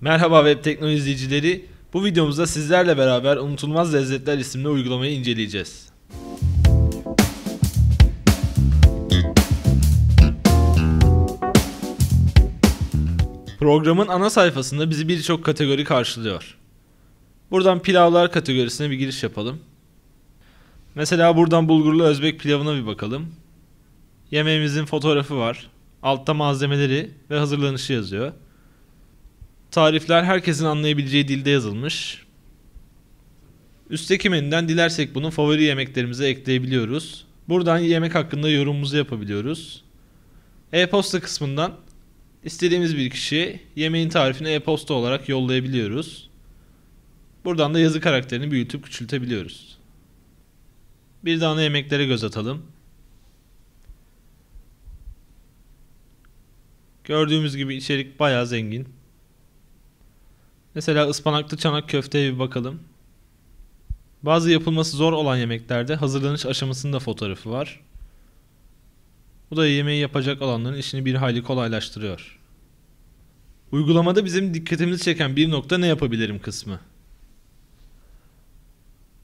Merhaba web teknoloji izleyicileri. Bu videomuzda sizlerle beraber Unutulmaz Lezzetler isimli uygulamayı inceleyeceğiz. Programın ana sayfasında bizi birçok kategori karşılıyor. Buradan pilavlar kategorisine bir giriş yapalım. Mesela buradan bulgurlu Özbek pilavına bir bakalım. Yemeğimizin fotoğrafı var. Altta malzemeleri ve hazırlanışı yazıyor. Tarifler herkesin anlayabileceği dilde yazılmış. Üstteki menüden dilersek bunu favori yemeklerimize ekleyebiliyoruz. Buradan yemek hakkında yorumumuzu yapabiliyoruz. E-posta kısmından istediğimiz bir kişi yemeğin tarifini e-posta olarak yollayabiliyoruz. Buradan da yazı karakterini büyütüp küçültebiliyoruz. Bir de ana yemeklere göz atalım. Gördüğümüz gibi içerik bayağı zengin. Mesela ıspanaklı çanak köfteye bir bakalım. Bazı yapılması zor olan yemeklerde hazırlanış aşamasında fotoğrafı var. Bu da yemeği yapacak olanların işini bir hayli kolaylaştırıyor. Uygulamada bizim dikkatimizi çeken bir nokta ne yapabilirim kısmı.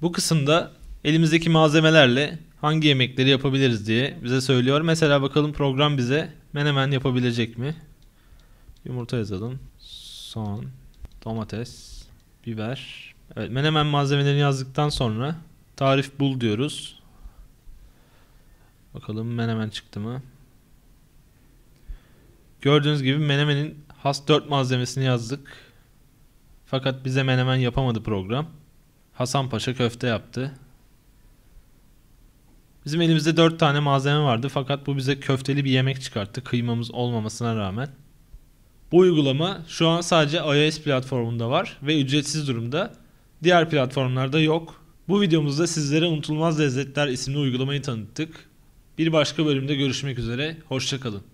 Bu kısımda elimizdeki malzemelerle hangi yemekleri yapabiliriz diye bize söylüyor. Mesela bakalım program bize menemen yapabilecek mi? Yumurta yazalım. Soğan, domates, biber. Evet, menemen malzemelerini yazdıktan sonra tarif bul diyoruz. Bakalım menemen çıktı mı? Gördüğünüz gibi menemenin has 4 malzemesini yazdık. Fakat bize menemen yapamadı program. Hasan Paşa köfte yaptı. Bizim elimizde 4 tane malzeme vardı fakat bu bize köfteli bir yemek çıkarttı kıymamız olmamasına rağmen. Bu uygulama şu an sadece iOS platformunda var ve ücretsiz durumda. Diğer platformlarda yok. Bu videomuzda sizlere Unutulmaz Lezzetler isimli uygulamayı tanıttık. Bir başka bölümde görüşmek üzere, hoşçakalın.